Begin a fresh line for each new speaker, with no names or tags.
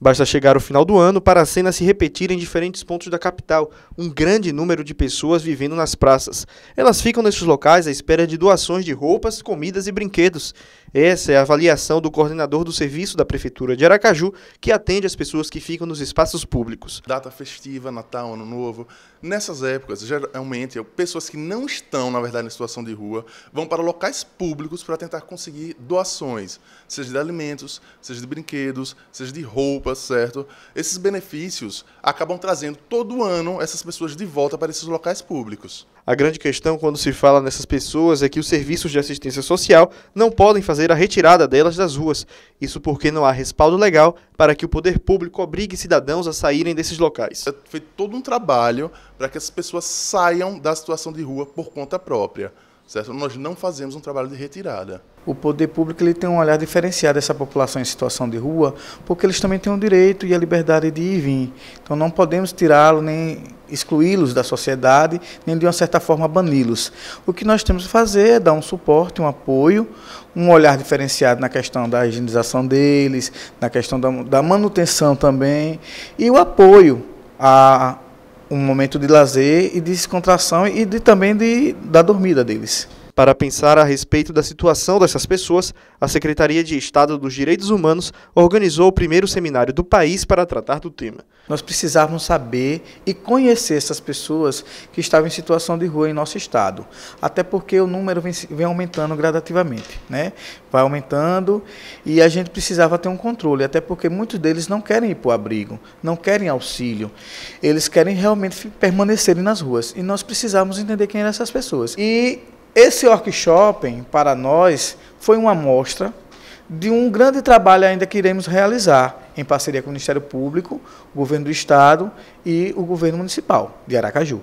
Basta chegar o final do ano para a cena se repetir em diferentes pontos da capital. Um grande número de pessoas vivendo nas praças. Elas ficam nesses locais à espera de doações de roupas, comidas e brinquedos. Essa é a avaliação do coordenador do serviço da Prefeitura de Aracaju, que atende as pessoas que ficam nos espaços públicos.
Data festiva, Natal, Ano Novo. Nessas épocas, geralmente, é pessoas que não estão, na verdade, em situação de rua, vão para locais públicos para tentar conseguir doações, seja de alimentos, seja de brinquedos, seja de roupas, certo? Esses benefícios acabam trazendo todo ano essas pessoas de volta para esses locais públicos.
A grande questão quando se fala nessas pessoas é que os serviços de assistência social não podem fazer a retirada delas das ruas. Isso porque não há respaldo legal para que o poder
público obrigue cidadãos a saírem desses locais. Foi todo um trabalho para que as pessoas saiam da situação de rua por conta própria certo? Nós não fazemos um trabalho de retirada.
O poder público ele tem um olhar diferenciado dessa população em situação de rua, porque eles também têm o direito e a liberdade de ir e vir. Então não podemos tirá-lo nem excluí-los da sociedade, nem de uma certa forma bani-los. O que nós temos que fazer é dar um suporte, um apoio, um olhar diferenciado na questão da higienização deles, na questão da, da manutenção também, e o apoio a um momento de lazer e de descontração e de, também de, da dormida deles. Para pensar a respeito da situação
dessas pessoas, a Secretaria de Estado dos Direitos Humanos organizou o primeiro seminário do
país para tratar do tema. Nós precisávamos saber e conhecer essas pessoas que estavam em situação de rua em nosso estado, até porque o número vem aumentando gradativamente, né? Vai aumentando e a gente precisava ter um controle, até porque muitos deles não querem ir para o abrigo, não querem auxílio, eles querem realmente permanecerem nas ruas e nós precisávamos entender quem eram essas pessoas. E esse workshop, para nós, foi uma amostra de um grande trabalho ainda que iremos realizar em parceria com o Ministério Público, o Governo do Estado e o Governo Municipal de Aracaju.